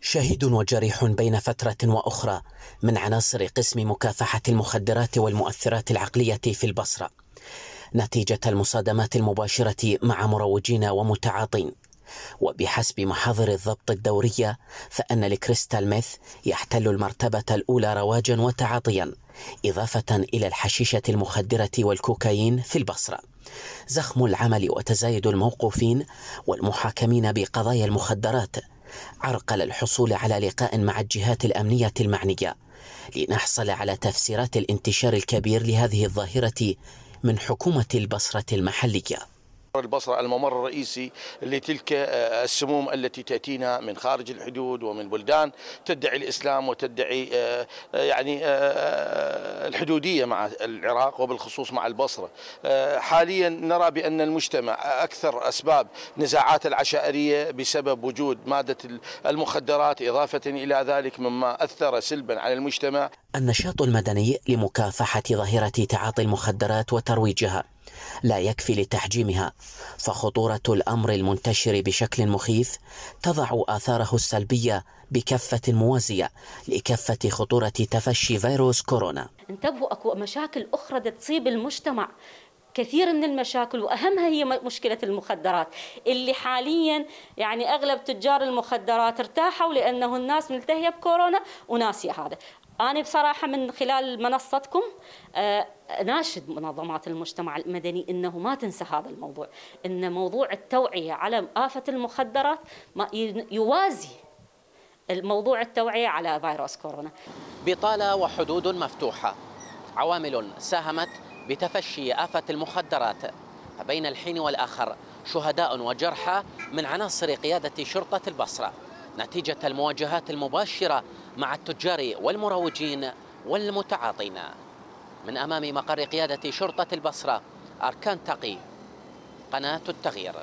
شهيد وجريح بين فترة وأخرى من عناصر قسم مكافحة المخدرات والمؤثرات العقلية في البصرة نتيجة المصادمات المباشرة مع مروجين ومتعاطين وبحسب محاضر الضبط الدورية فأن الكريستال ميث يحتل المرتبة الأولى رواجا وتعاطيا إضافة إلى الحشيشة المخدرة والكوكايين في البصرة زخم العمل وتزايد الموقوفين والمحاكمين بقضايا المخدرات عرقل الحصول على لقاء مع الجهات الأمنية المعنية لنحصل على تفسيرات الانتشار الكبير لهذه الظاهرة من حكومة البصرة المحلية البصرة الممر الرئيسي لتلك آه، السموم التي تأتينا من خارج الحدود ومن بلدان تدعي الإسلام وتدعي آه، آه، يعني الحدودية مع العراق وبالخصوص مع البصرة آه، حاليا نرى بأن المجتمع أكثر أسباب نزاعات العشائرية بسبب وجود مادة المخدرات إضافة إلى ذلك مما أثر سلبا على المجتمع النشاط المدني لمكافحة ظاهرة تعاطي المخدرات وترويجها لا يكفي لتحجيمها فخطورة الأمر المنتشر بشكل مخيف تضع آثاره السلبية بكفة موازية لكفة خطورة تفشي فيروس كورونا انتبهوا اكو مشاكل اخرى تصيب المجتمع كثير من المشاكل واهمها هي مشكله المخدرات اللي حاليا يعني اغلب تجار المخدرات ارتاحوا لانه الناس ملتهيه بكورونا وناسيه هذا أنا بصراحة من خلال منصتكم آه، ناشد منظمات المجتمع المدني أنه ما تنسى هذا الموضوع أن موضوع التوعية على آفة المخدرات يوازي الموضوع التوعية على فيروس كورونا بطالة وحدود مفتوحة عوامل ساهمت بتفشي آفة المخدرات بين الحين والآخر شهداء وجرحى من عناصر قيادة شرطة البصرة نتيجة المواجهات المباشرة مع التجار والمروجين والمتعاطين من أمام مقر قيادة شرطة البصرة أركان تقي قناة التغيير